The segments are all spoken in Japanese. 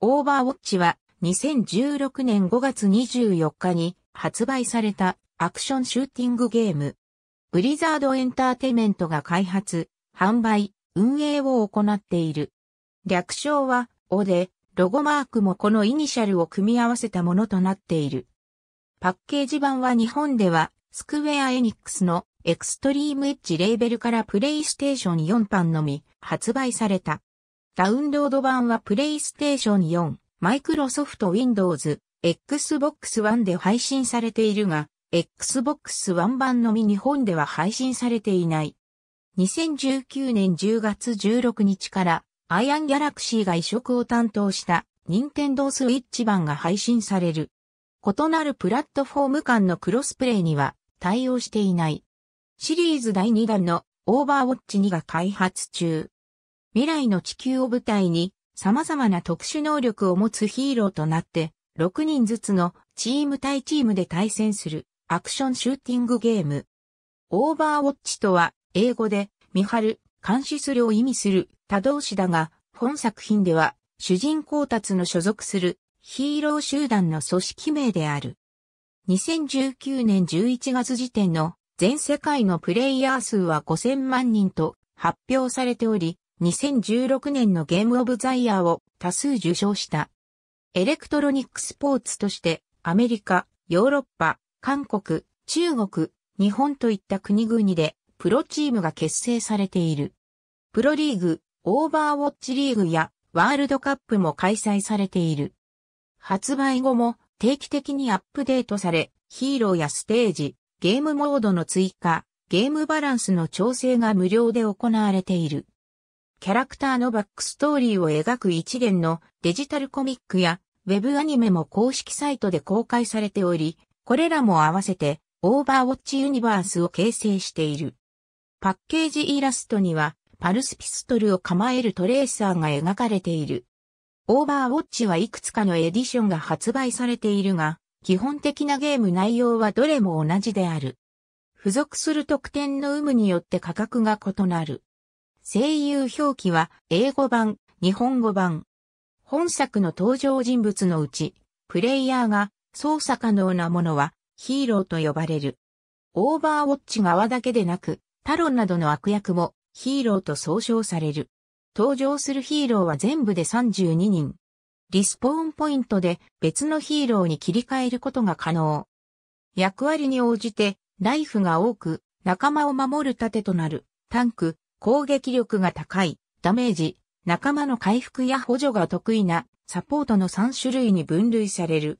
オーバーウォッチは2016年5月24日に発売されたアクションシューティングゲーム。ブリザードエンターテイメントが開発、販売、運営を行っている。略称は O で、ロゴマークもこのイニシャルを組み合わせたものとなっている。パッケージ版は日本では、スクウェアエニックスのエクストリームエッジレーベルからプレイステーション4版のみ発売された。ダウンロード版は PlayStation 4、Microsoft Windows、Xbox One で配信されているが、Xbox One 版のみ日本では配信されていない。2019年10月16日からアイアンギャラクシーが移植を担当した任天堂スイッチ版が配信される。異なるプラットフォーム間のクロスプレイには対応していない。シリーズ第2弾のオーバーウォッチ2が開発中。未来の地球を舞台に様々な特殊能力を持つヒーローとなって、6人ずつのチーム対チームで対戦するアクションシューティングゲーム。オーバーウォッチとは英語で見張る、監視するを意味する多動詞だが、本作品では主人公たちの所属するヒーロー集団の組織名である。2019年11月時点の全世界のプレイヤー数は5000万人と発表されており、2016年のゲームオブザイヤーを多数受賞した。エレクトロニックスポーツとして、アメリカ、ヨーロッパ、韓国、中国、日本といった国々で、プロチームが結成されている。プロリーグ、オーバーウォッチリーグやワールドカップも開催されている。発売後も定期的にアップデートされ、ヒーローやステージ、ゲームモードの追加、ゲームバランスの調整が無料で行われている。キャラクターのバックストーリーを描く一連のデジタルコミックやウェブアニメも公式サイトで公開されており、これらも合わせてオーバーウォッチユニバースを形成している。パッケージイラストにはパルスピストルを構えるトレーサーが描かれている。オーバーウォッチはいくつかのエディションが発売されているが、基本的なゲーム内容はどれも同じである。付属する特典の有無によって価格が異なる。声優表記は英語版、日本語版。本作の登場人物のうち、プレイヤーが操作可能なものはヒーローと呼ばれる。オーバーウォッチ側だけでなく、タロンなどの悪役もヒーローと総称される。登場するヒーローは全部で32人。リスポーンポイントで別のヒーローに切り替えることが可能。役割に応じて、ライフが多く、仲間を守る盾となる、タンク、攻撃力が高い、ダメージ、仲間の回復や補助が得意なサポートの3種類に分類される。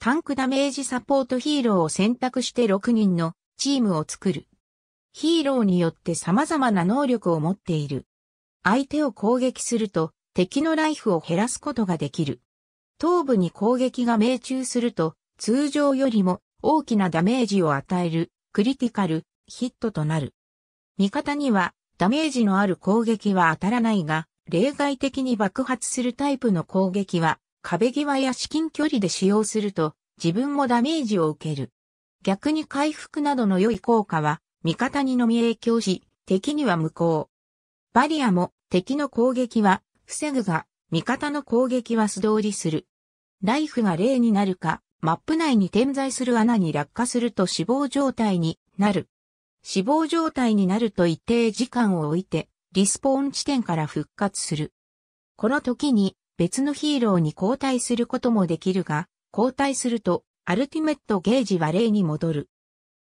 タンクダメージサポートヒーローを選択して6人のチームを作る。ヒーローによって様々な能力を持っている。相手を攻撃すると敵のライフを減らすことができる。頭部に攻撃が命中すると通常よりも大きなダメージを与えるクリティカルヒットとなる。味方にはダメージのある攻撃は当たらないが、例外的に爆発するタイプの攻撃は、壁際や至近距離で使用すると、自分もダメージを受ける。逆に回復などの良い効果は、味方にのみ影響し、敵には無効。バリアも敵の攻撃は防ぐが、味方の攻撃は素通りする。ライフが0になるか、マップ内に点在する穴に落下すると死亡状態になる。死亡状態になると一定時間を置いて、リスポーン地点から復活する。この時に別のヒーローに交代することもできるが、交代すると、アルティメットゲージは0に戻る。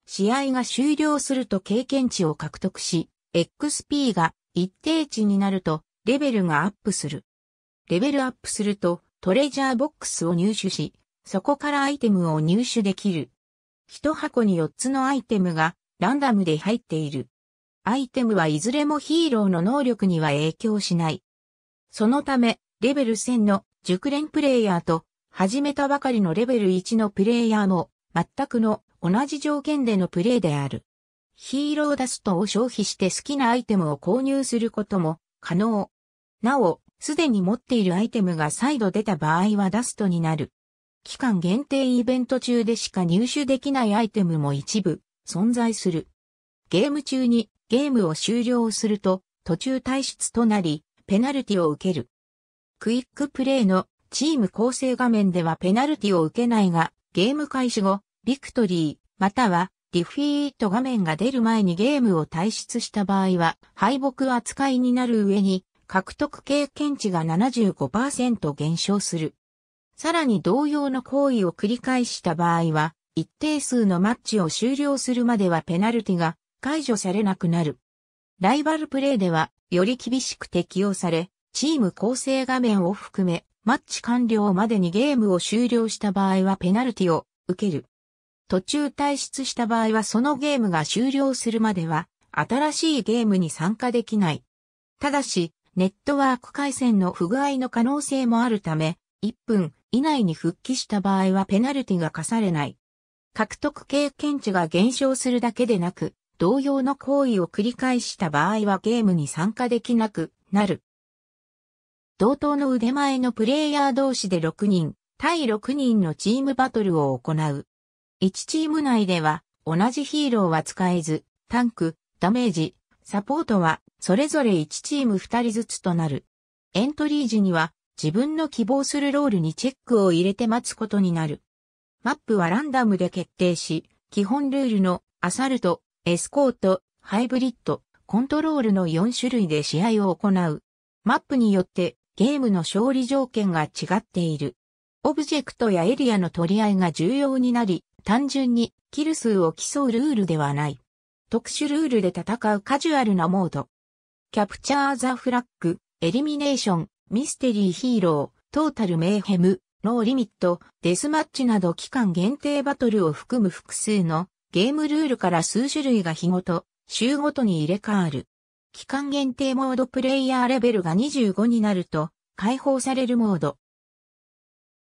試合が終了すると経験値を獲得し、XP が一定値になると、レベルがアップする。レベルアップすると、トレジャーボックスを入手し、そこからアイテムを入手できる。一箱に4つのアイテムがランダムで入っている。アイテムはいずれもヒーローの能力には影響しない。そのため、レベル1000の熟練プレイヤーと、始めたばかりのレベル1のプレイヤーも、全くの同じ条件でのプレイである。ヒーローダストを消費して好きなアイテムを購入することも可能。なお、すでに持っているアイテムが再度出た場合はダストになる。期間限定イベント中でしか入手できないアイテムも一部存在する。ゲーム中にゲームを終了すると途中退出となり、ペナルティを受ける。クイックプレイのチーム構成画面ではペナルティを受けないが、ゲーム開始後、ビクトリー、またはディフィート画面が出る前にゲームを退出した場合は、敗北扱いになる上に、獲得経験値が75%減少する。さらに同様の行為を繰り返した場合は、一定数のマッチを終了するまではペナルティが解除されなくなる。ライバルプレイではより厳しく適用され、チーム構成画面を含め、マッチ完了までにゲームを終了した場合はペナルティを受ける。途中退出した場合はそのゲームが終了するまでは新しいゲームに参加できない。ただし、ネットワーク回線の不具合の可能性もあるため、1分以内に復帰した場合はペナルティが課されない。獲得経験値が減少するだけでなく、同様の行為を繰り返した場合はゲームに参加できなくなる。同等の腕前のプレイヤー同士で6人、対6人のチームバトルを行う。1チーム内では同じヒーローは使えず、タンク、ダメージ、サポートはそれぞれ1チーム2人ずつとなる。エントリー時には自分の希望するロールにチェックを入れて待つことになる。マップはランダムで決定し、基本ルールのアサルト、エスコート、ハイブリッド、コントロールの4種類で試合を行う。マップによってゲームの勝利条件が違っている。オブジェクトやエリアの取り合いが重要になり、単純にキル数を競うルールではない。特殊ルールで戦うカジュアルなモード。キャプチャーザフラッグ、エリミネーション、ミステリーヒーロー、トータルメーヘム、ノーリミット、デスマッチなど期間限定バトルを含む複数のゲームルールから数種類が日ごと、週ごとに入れ替わる。期間限定モードプレイヤーレベルが25になると解放されるモード。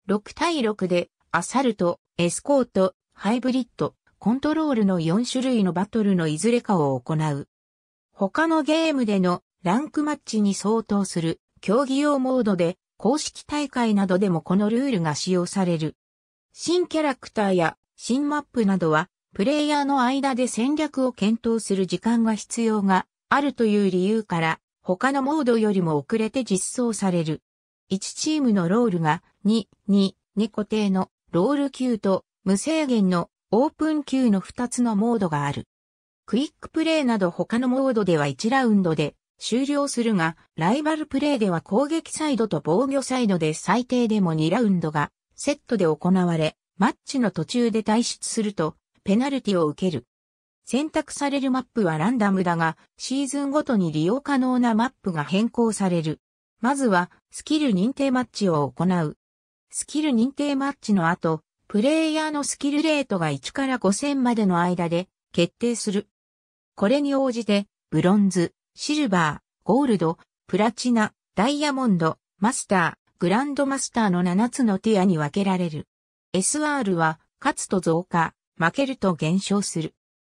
6対6でアサルト、エスコート、ハイブリッド、コントロールの4種類のバトルのいずれかを行う。他のゲームでのランクマッチに相当する競技用モードで公式大会などでもこのルールが使用される。新キャラクターや新マップなどは、プレイヤーの間で戦略を検討する時間が必要があるという理由から、他のモードよりも遅れて実装される。1チームのロールが2、2、2固定のロール級と無制限のオープン級の2つのモードがある。クイックプレイなど他のモードでは1ラウンドで終了するが、ライバルプレイでは攻撃サイドと防御サイドで最低でも2ラウンドがセットで行われ、マッチの途中で退出すると、ペナルティを受ける。選択されるマップはランダムだが、シーズンごとに利用可能なマップが変更される。まずは、スキル認定マッチを行う。スキル認定マッチの後、プレイヤーのスキルレートが1から5000までの間で決定する。これに応じて、ブロンズ、シルバー、ゴールド、プラチナ、ダイヤモンド、マスター、グランドマスターの7つのティアに分けられる。SR は、勝つと増加、負けると減少する。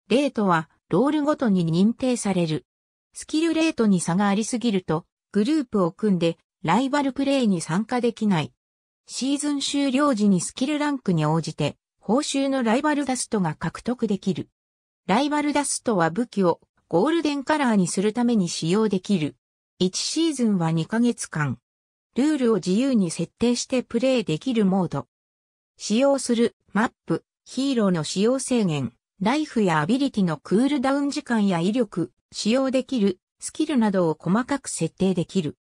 レートは、ロールごとに認定される。スキルレートに差がありすぎると、グループを組んで、ライバルプレイに参加できない。シーズン終了時にスキルランクに応じて、報酬のライバルダストが獲得できる。ライバルダストは武器をゴールデンカラーにするために使用できる。1シーズンは2ヶ月間。ルールを自由に設定してプレイできるモード。使用するマップ、ヒーローの使用制限、ライフやアビリティのクールダウン時間や威力、使用できるスキルなどを細かく設定できる。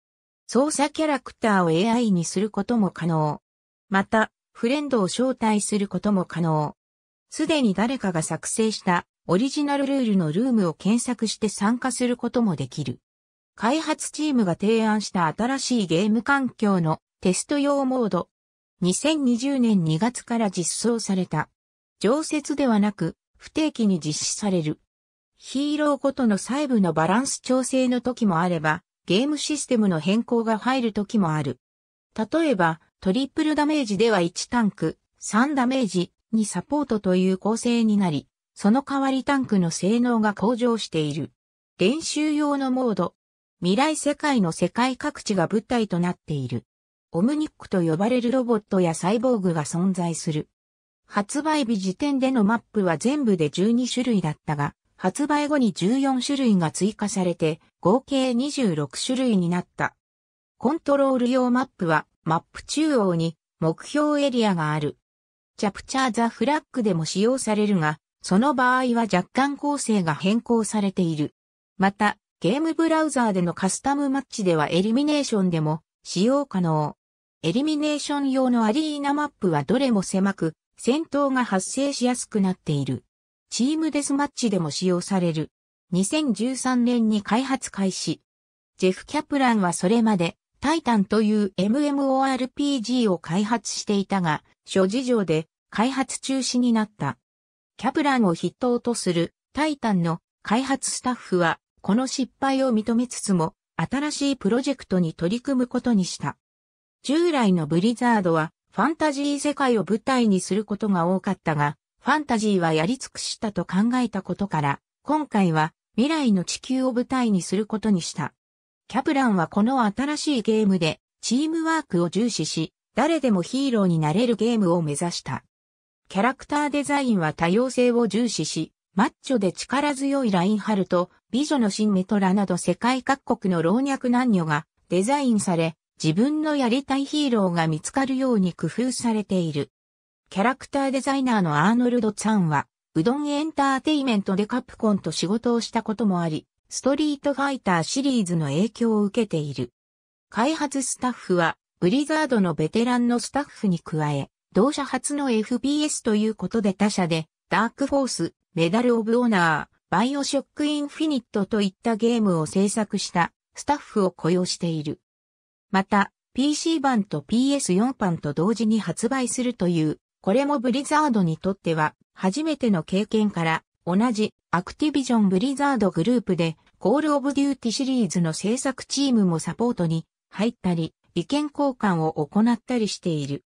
操作キャラクターを AI にすることも可能。また、フレンドを招待することも可能。すでに誰かが作成したオリジナルルールのルームを検索して参加することもできる。開発チームが提案した新しいゲーム環境のテスト用モード。2020年2月から実装された。常設ではなく、不定期に実施される。ヒーローごとの細部のバランス調整の時もあれば、ゲームシステムの変更が入る時もある。例えば、トリプルダメージでは1タンク、3ダメージ、にサポートという構成になり、その代わりタンクの性能が向上している。練習用のモード。未来世界の世界各地が舞台となっている。オムニックと呼ばれるロボットやサイボーグが存在する。発売日時点でのマップは全部で12種類だったが、発売後に14種類が追加されて、合計26種類になった。コントロール用マップは、マップ中央に目標エリアがある。チャプチャーザフラッグでも使用されるが、その場合は若干構成が変更されている。また、ゲームブラウザーでのカスタムマッチではエリミネーションでも使用可能。エリミネーション用のアリーナマップはどれも狭く、戦闘が発生しやすくなっている。チームデスマッチでも使用される。2013年に開発開始。ジェフ・キャプランはそれまで、タイタンという MMORPG を開発していたが、諸事情で開発中止になった。キャプランを筆頭とするタイタンの開発スタッフはこの失敗を認めつつも新しいプロジェクトに取り組むことにした。従来のブリザードはファンタジー世界を舞台にすることが多かったが、ファンタジーはやり尽くしたと考えたことから、今回は未来の地球を舞台にすることにした。キャプランはこの新しいゲームでチームワークを重視し、誰でもヒーローになれるゲームを目指した。キャラクターデザインは多様性を重視し、マッチョで力強いラインハルト、美女のシンメトラなど世界各国の老若男女がデザインされ、自分のやりたいヒーローが見つかるように工夫されている。キャラクターデザイナーのアーノルド・ツァンは、うどんエンターテイメントでカプコンと仕事をしたこともあり、ストリートファイターシリーズの影響を受けている。開発スタッフは、ブリザードのベテランのスタッフに加え、同社初の FPS ということで他社で、ダークフォース、メダルオブオーナー、バイオショックインフィニットといったゲームを制作したスタッフを雇用している。また、PC 版と PS4 版と同時に発売するという、これもブリザードにとっては初めての経験から同じアクティビジョンブリザードグループでコールオブデューティシリーズの制作チームもサポートに入ったり意見交換を行ったりしている。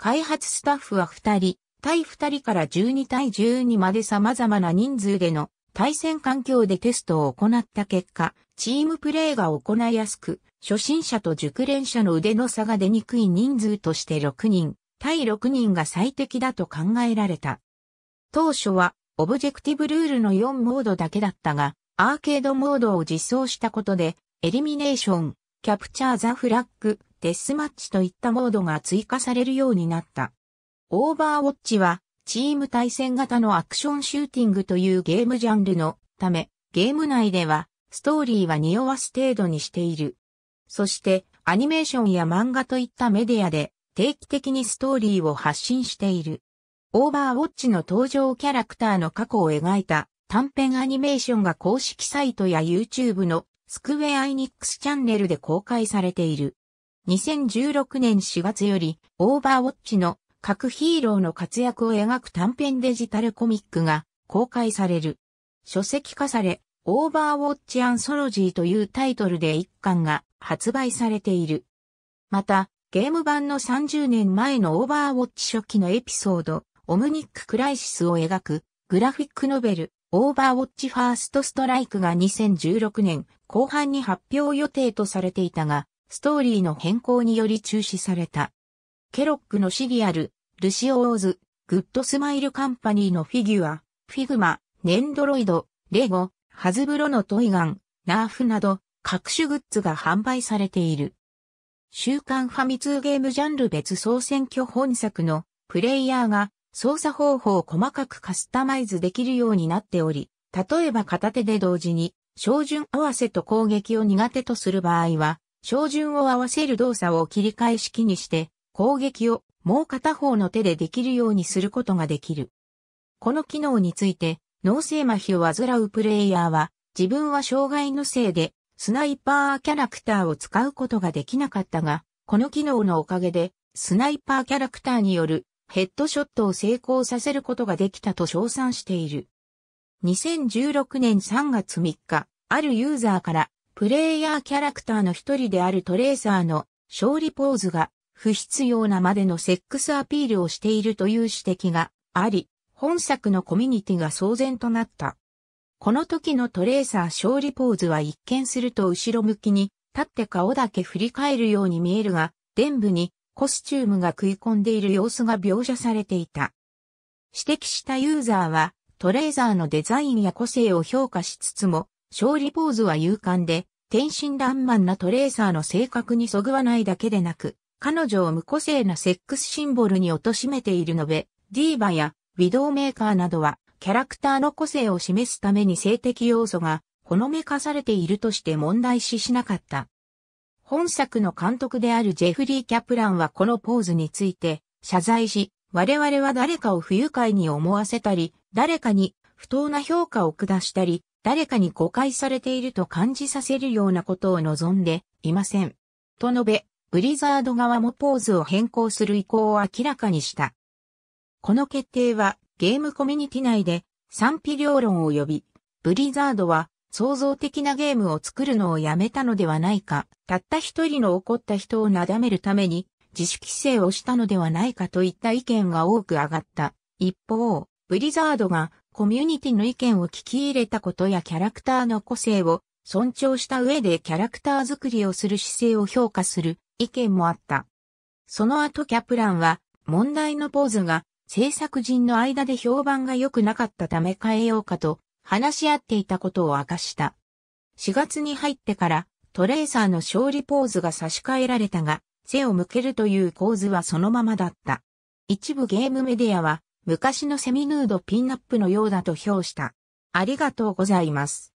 開発スタッフは2人、対2人から12対12まで様々な人数での対戦環境でテストを行った結果、チームプレーが行いやすく、初心者と熟練者の腕の差が出にくい人数として6人、対6人が最適だと考えられた。当初は、オブジェクティブルールの4モードだけだったが、アーケードモードを実装したことで、エリミネーション、キャプチャーザフラッグ、デスマッチといったモードが追加されるようになった。オーバーウォッチは、チーム対戦型のアクションシューティングというゲームジャンルのため、ゲーム内では、ストーリーは匂わす程度にしている。そして、アニメーションや漫画といったメディアで、定期的にストーリーを発信している。オーバーウォッチの登場キャラクターの過去を描いた短編アニメーションが公式サイトや YouTube のスクウェア・イニックスチャンネルで公開されている。2016年4月より、オーバーウォッチの各ヒーローの活躍を描く短編デジタルコミックが公開される。書籍化され、オーバーウォッチアンソロジーというタイトルで一巻が発売されている。また、ゲーム版の30年前のオーバーウォッチ初期のエピソード、オムニック・クライシスを描くグラフィックノベル、オーバーウォッチファーストストライクが2016年後半に発表予定とされていたが、ストーリーの変更により中止された。ケロックのシリアル、ルシオーズ、グッドスマイルカンパニーのフィギュア、フィグマ、ネンドロイド、レゴ、ハズブロのトイガン、ナーフなど各種グッズが販売されている。週刊ファミ通ゲームジャンル別総選挙本作のプレイヤーが操作方法を細かくカスタマイズできるようになっており、例えば片手で同時に照準合わせと攻撃を苦手とする場合は照準を合わせる動作を切り替え式にして、攻撃をもう片方の手でできるようにすることができる。この機能について、脳性麻痺を患うプレイヤーは、自分は障害のせいで、スナイパーキャラクターを使うことができなかったが、この機能のおかげで、スナイパーキャラクターによるヘッドショットを成功させることができたと称賛している。2016年3月3日、あるユーザーからプレイヤーキャラクターの一人であるトレーサーの勝利ポーズが不必要なまでのセックスアピールをしているという指摘があり、本作のコミュニティが騒然となった。この時のトレーサー勝利ポーズは一見すると後ろ向きに立って顔だけ振り返るように見えるが、全部にコスチュームが食い込んでいる様子が描写されていた。指摘したユーザーはトレーザーのデザインや個性を評価しつつも、勝利ポーズは勇敢で、天真爛漫なトレーサーの性格にそぐわないだけでなく、彼女を無個性なセックスシンボルに貶めているのべ、ディーバやウィドーメーカーなどは、キャラクターの個性を示すために性的要素が、ほのめかされているとして問題視しなかった。本作の監督であるジェフリー・キャプランはこのポーズについて、謝罪し、我々は誰かを不愉快に思わせたり、誰かに不当な評価を下したり、誰かに誤解されていると感じさせるようなことを望んでいません。と述べ、ブリザード側もポーズを変更する意向を明らかにした。この決定はゲームコミュニティ内で賛否両論を呼び、ブリザードは創造的なゲームを作るのをやめたのではないか、たった一人の怒った人をなだめるために自主規制をしたのではないかといった意見が多く上がった。一方、ブリザードがコミュニティの意見を聞き入れたことやキャラクターの個性を尊重した上でキャラクター作りをする姿勢を評価する意見もあった。その後キャプランは問題のポーズが制作人の間で評判が良くなかったため変えようかと話し合っていたことを明かした。4月に入ってからトレーサーの勝利ポーズが差し替えられたが背を向けるという構図はそのままだった。一部ゲームメディアは昔のセミヌードピンナップのようだと評した。ありがとうございます。